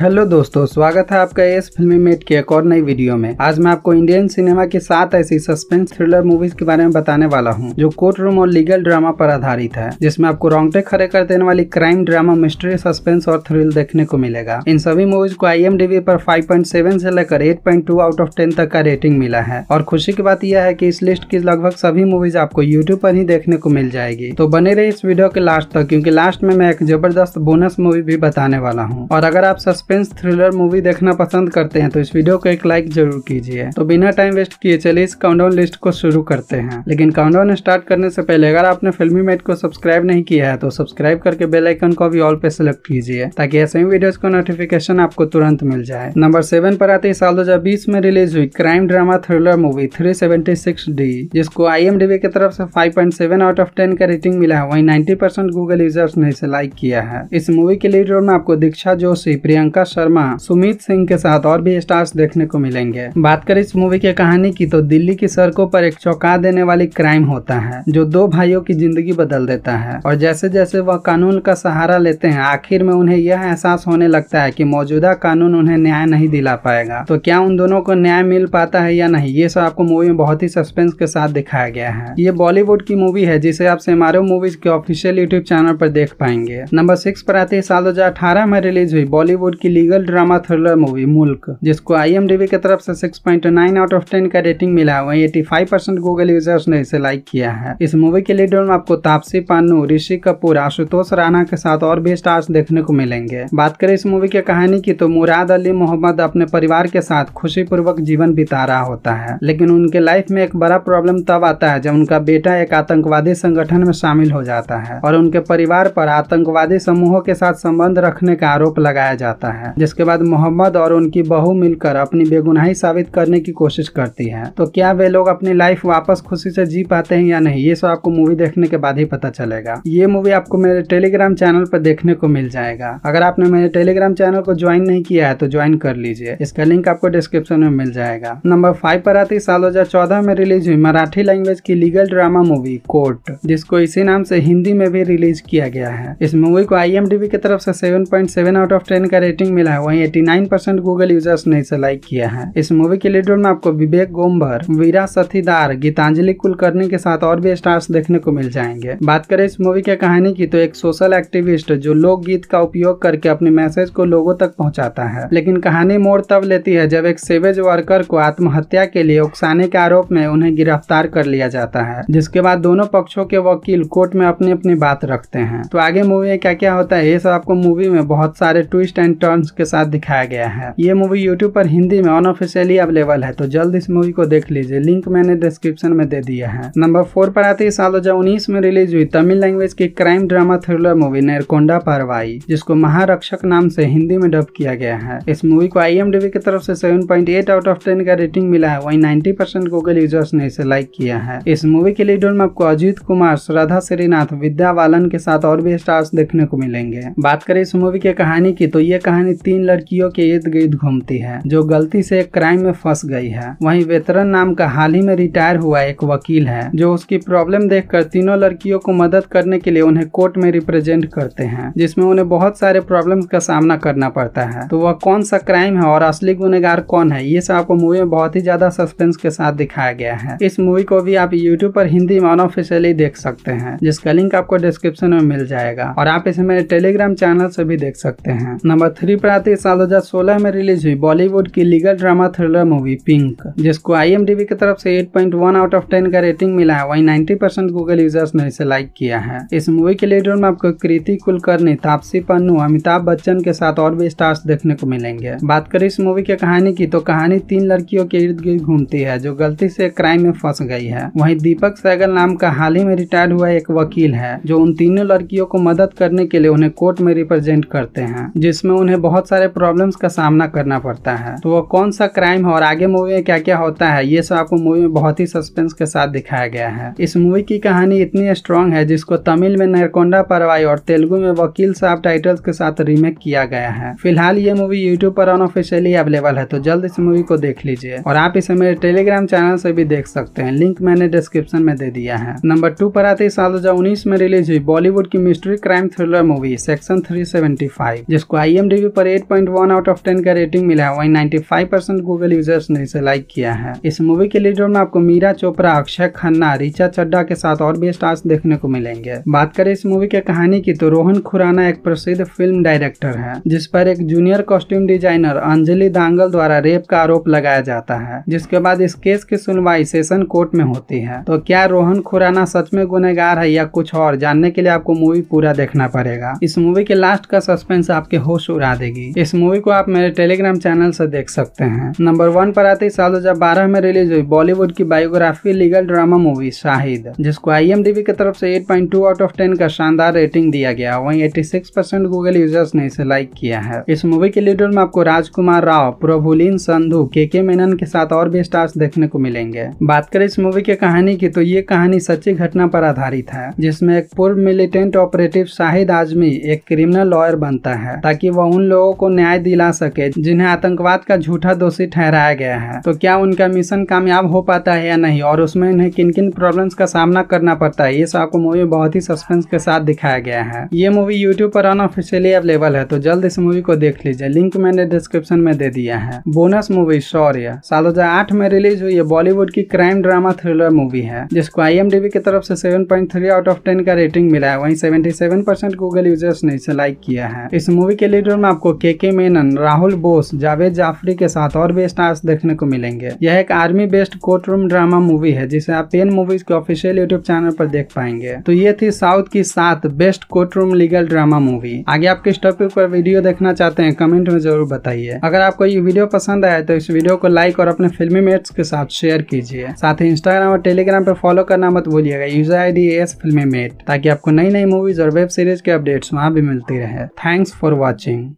hello दोस्तों स्वागत है आपका एस फिल्मी मेट की एक और नई वीडियो में आज मैं आपको इंडियन सिनेमा की सात ऐसी सस्पेंस थ्रिलर मूवीज के बारे में बताने वाला हूं जो कोर्ट रूम और लीगल ड्रामा पर आधारित है जिसमें आपको रोंगटे खड़े कर देने वाली क्राइम ड्रामा मिस्ट्री सस्पेंस और थ्रिल देखने को मिलेगा इन सभी मूवीज को आई एम पर फाइव से लेकर एट आउट ऑफ टेन तक का रेटिंग मिला है और खुशी की बात यह है की इस लिस्ट की लगभग सभी मूवीज आपको यूट्यूब पर ही देखने को मिल जाएगी तो बने रहे इस वीडियो के लास्ट तक क्यूँकी लास्ट में मैं एक जबरदस्त बोनस मूवी भी बताने वाला हूँ और अगर आप सस्पेंस सस्पेंस थ्रिलर मूवी देखना पसंद करते हैं तो इस वीडियो को एक लाइक जरूर कीजिए तो बिना टाइम वेस्ट किए चलिए इस काउंटडाउन लिस्ट को शुरू करते हैं लेकिन काउंटडाउन स्टार्ट करने से पहले अगर आपने फिल्मी मेट को सब्सक्राइब नहीं किया है तो सब्सक्राइब करके बेलाइकन को भी ऑल पे सिलेक्ट कीजिए ताकि ऐसे ही वीडियोज का नोटिफिकेशन आपको तुरंत मिल जाए नंबर सेवन पर आते ही साल बीस में रिलीज हुई crime drama thriller movie six D जिसको आईएमडीबी की तरफ से सेवन आउट ऑफ टेन का रेटिंग मिला है वही नाइन्टी परसेंट गूगल यूजर्स ने इसे लाइक किया है इस मूवी के लीड रोल में आपको दीक्षा जोशी प्रियंका प्रियंका शर्मा सुमित सिंह के साथ और भी स्टार्स देखने को मिलेंगे बात करें इस मूवी की कहानी की तो दिल्ली की सड़कों पर एक चौंका देने वाली क्राइम होता है जो दो भाइयों की जिंदगी बदल देता है और जैसे जैसे वह कानून का सहारा लेते हैं आखिर में उन्हें यह एहसास होने लगता है की मौजूदा कानून उन्हें न्याय नहीं दिला पाएगा तो क्या उन दोनों को न्याय मिल पाता है या नहीं ये सब आपको मूवी में बहुत ही सस्पेंस के साथ दिखाया गया है ये बॉलीवुड की मूवी है जिसे आप सेमारो मूवीज के ऑफिशियल यूट्यूब चैनल पर देख पाएंगे नंबर सिक्स पर आते साल दो में रिलीज हुई बॉलीवुड की की लीगल ड्रामा थ्रिलर मूवी मुल्क जिसको आई की तरफ से 6.9 आउट ऑफ 10 का रेटिंग मिला है एटी परसेंट गूगल यूजर्स ने इसे लाइक किया है इस मूवी के लीड में आपको तापसी पानू ऋषि कपूर आशुतोष राणा के साथ और भी स्टार्स देखने को मिलेंगे बात करें इस मूवी की कहानी की तो मुराद अली मोहम्मद अपने परिवार के साथ खुशी पूर्वक जीवन बिता रहा होता है लेकिन उनके लाइफ में एक बड़ा प्रॉब्लम तब आता है जब उनका बेटा एक आतंकवादी संगठन में शामिल हो जाता है और उनके परिवार पर आतंकवादी समूहों के साथ संबंध रखने का आरोप लगाया जाता है है जिसके बाद मोहम्मद और उनकी बहू मिलकर अपनी बेगुनाही साबित करने की कोशिश करती है तो क्या वे लोग अपनी लाइफ वापस खुशी से जी पाते हैं या नहीं ये सब आपको मूवी देखने के बाद ही पता चलेगा ये मूवी आपको मेरे टेलीग्राम चैनल पर देखने को मिल जाएगा अगर आपने मेरे टेलीग्राम चैनल को ज्वाइन नहीं किया है तो ज्वाइन कर लीजिए इसका लिंक आपको डिस्क्रिप्शन में मिल जाएगा नंबर फाइव पर आती साल दो में रिलीज हुई मराठी लैंग्वेज की लीगल ड्रामा मूवी कोर्ट जिसको इसी नाम से हिंदी में भी रिलीज किया गया है इस मूवी को आई की तरफ से सेवन आउट ऑफ टेन का रेटिंग रेटिंग मिला है eighty nine percent Google users ने इसे लाइक किया है इस मूवी के लीडर में आपको विवेक गोम्बर वीरा सथीदार गीतांजलि कुलकर्णी के साथ और भी स्टार्स देखने को मिल जाएंगे बात करें इस मूवी के कहानी की तो एक सोशल एक्टिविस्ट जो लोक गीत का उपयोग करके अपने मैसेज को लोगों तक पहुंचाता है लेकिन कहानी मोड़ तब लेती है जब एक सेवेज वर्कर को आत्महत्या के लिए उकसाने के आरोप में उन्हें गिरफ्तार कर लिया जाता है जिसके बाद दोनों पक्षों के वकील कोर्ट में अपनी अपनी बात रखते हैं तो आगे मूवी में क्या क्या होता है ये सब आपको मूवी में बहुत सारे ट्विस्ट एंड टर्न्स के साथ दिखाया गया है ये मूवी यूट्यूब पर हिंदी में अनऑफिशियली अवेलेबल है तो जल्द इस मूवी को देख लीजिए लिंक मैंने डिस्क्रिप्शन में दे दिया है नंबर फोर पर आती है साल दो में रिलीज हुई तमिल लैंग्वेज की crime drama thriller movie Nerkonda Paarvai जिसको महारक्षक नाम से हिंदी में डब किया गया है इस मूवी को आई की तरफ से 7.8 आउट ऑफ 10 का रेटिंग मिला है वही 90 परसेंट गूगल यूजर्स ने इसे लाइक किया है इस मूवी के लीडर में आपको अजीत कुमार श्रद्धा श्रीनाथ विद्या बालन के साथ और भी स्टार्स देखने को मिलेंगे बात करें इस मूवी की कहानी की तो ये कहानी कहानी तीन लड़कियों के इर्द गिर्द घूमती है जो गलती से एक क्राइम में फंस गई है वहीं वेतरन नाम का हाल ही में रिटायर हुआ एक वकील है जो उसकी प्रॉब्लम देखकर तीनों लड़कियों को मदद करने के लिए उन्हें कोर्ट में रिप्रेजेंट करते हैं जिसमें उन्हें बहुत सारे प्रॉब्लम का सामना करना पड़ता है तो वह कौन सा क्राइम है और असली गुनेगार कौन है ये सब आपको मूवी में बहुत ही ज्यादा सस्पेंस के साथ दिखाया गया है इस मूवी को भी आप यूट्यूब पर हिंदी में अनऑफिशियली देख सकते हैं जिसका लिंक आपको डिस्क्रिप्शन में मिल जाएगा और आप इसे मेरे टेलीग्राम चैनल से भी देख सकते हैं नंबर थ्री श्री प्रात साल 2016 में रिलीज हुई बॉलीवुड की legal drama thriller movie pink जिसको आई की तरफ से 8.1 आउट ऑफ 10 का रेटिंग मिला है वहीं 90 परसेंट गूगल यूजर्स ने इसे लाइक किया है इस मूवी के लीड रोल में आपको कृति कुलकर्णी तापसी पन्नू अमिताभ बच्चन के साथ और भी स्टार्स देखने को मिलेंगे बात करें इस मूवी की कहानी की तो कहानी तीन लड़कियों के इर्द गिर्द घूमती है जो गलती से क्राइम में फंस गई है वही दीपक सैगल नाम का हाल ही में रिटायर्ड हुआ एक वकील है जो उन तीनों लड़कियों को मदद करने के लिए उन्हें कोर्ट में रिप्रेजेंट करते हैं जिसमें उन्हें उन्हें बहुत सारे प्रॉब्लम्स का सामना करना पड़ता है तो वो कौन सा क्राइम है और आगे मूवी में क्या क्या होता है ये सब आपको मूवी में बहुत ही सस्पेंस के साथ दिखाया गया है इस मूवी की कहानी इतनी स्ट्रांग है जिसको तमिल में नरकोंडा परवाई और तेलुगु में वकील साहब टाइटल्स के साथ रीमेक किया गया है फिलहाल ये मूवी यूट्यूब पर अनऑफिशियली अवेलेबल है तो जल्द इस मूवी को देख लीजिए और आप इसे मेरे टेलीग्राम चैनल से भी देख सकते हैं लिंक मैंने डिस्क्रिप्शन में दे दिया है नंबर टू पर आते साल दो में रिलीज हुई बॉलीवुड की mystery crime thriller movie section 375 जिसको आई रिव्यू पर 8.1 आउट ऑफ 10 का रेटिंग मिला है वही 95 परसेंट गूगल यूजर्स ने इसे लाइक किया है इस मूवी के लीडर में आपको मीरा चोपड़ा अक्षय खन्ना रिचा चड्डा के साथ और भी स्टार्स देखने को मिलेंगे बात करें इस मूवी के कहानी की तो रोहन खुराना एक प्रसिद्ध फिल्म डायरेक्टर है जिस पर एक junior costume designer Anjali Dangal द्वारा रेप का आरोप लगाया जाता है जिसके बाद इस केस की सुनवाई सेशन कोर्ट में होती है तो क्या रोहन खुराना सच में गुनेगार है या कुछ और जानने के लिए आपको मूवी पूरा देखना पड़ेगा इस मूवी के लास्ट का सस्पेंस आपके होश उड़ा देगी इस मूवी को आप मेरे टेलीग्राम चैनल से देख सकते हैं नंबर वन पर आते साल दो में रिलीज हुई बॉलीवुड की biography legal drama movie Shahid जिसको आई की तरफ से 8.2 आउट ऑफ 10 का शानदार रेटिंग दिया गया वहीं 86 परसेंट गूगल यूजर्स ने इसे लाइक किया है इस मूवी के लीडर में आपको राजकुमार राव प्रभुलीन संधु के के मेनन के साथ और भी स्टार्स देखने को मिलेंगे बात करें इस मूवी की कहानी की तो ये कहानी सच्ची घटना पर आधारित है जिसमें एक पूर्व मिलिटेंट ऑपरेटिव शाहिद आजमी एक क्रिमिनल लॉयर बनता है ताकि वह उन लोगों को न्याय दिला सके जिन्हें आतंकवाद का झूठा दोषी ठहराया गया है तो क्या उनका मिशन कामयाब हो पाता है या नहीं और उसमें इन्हें किन किन प्रॉब्लम्स का सामना करना पड़ता है ये सबको मूवी बहुत ही सस्पेंस के साथ दिखाया गया है ये मूवी यूट्यूब पर अनऑफिशियली अवेलेबल है तो जल्द इस मूवी को देख लीजिए लिंक मैंने डिस्क्रिप्शन में दे दिया है बोनस मूवी शौर्य साल दो में रिलीज हुई है बॉलीवुड की क्राइम ड्रामा थ्रिलर मूवी है जिसको आई की तरफ से seven point three out of ten का रेटिंग मिला है वही seventy seven percent Google users ने इसे लाइक किया है इस मूवी के लीडर में आपको के के मेनन राहुल बोस जावेद जाफरी के साथ और भी स्टार्स देखने को मिलेंगे यह एक army based court room drama movie है जिसे आप पेन मूवीज के ऑफिशियल यूट्यूब चैनल पर देख पाएंगे तो ये थी साउथ की सात best court room legal drama movie आगे आप किस टॉपिक पर वीडियो देखना चाहते हैं कमेंट में जरूर बताइए अगर आपको ये वीडियो पसंद आया तो इस वीडियो को लाइक और अपने फिल्मी मेट्स के साथ शेयर कीजिए साथ ही इंस्टाग्राम और टेलीग्राम पर फॉलो करना मत भूलिएगा user I D S filmy mate ताकि आपको नई नई मूवीज और वेब सीरीज के अपडेट्स वहाँ भी मिलती रहे थैंक्स फॉर वॉचिंग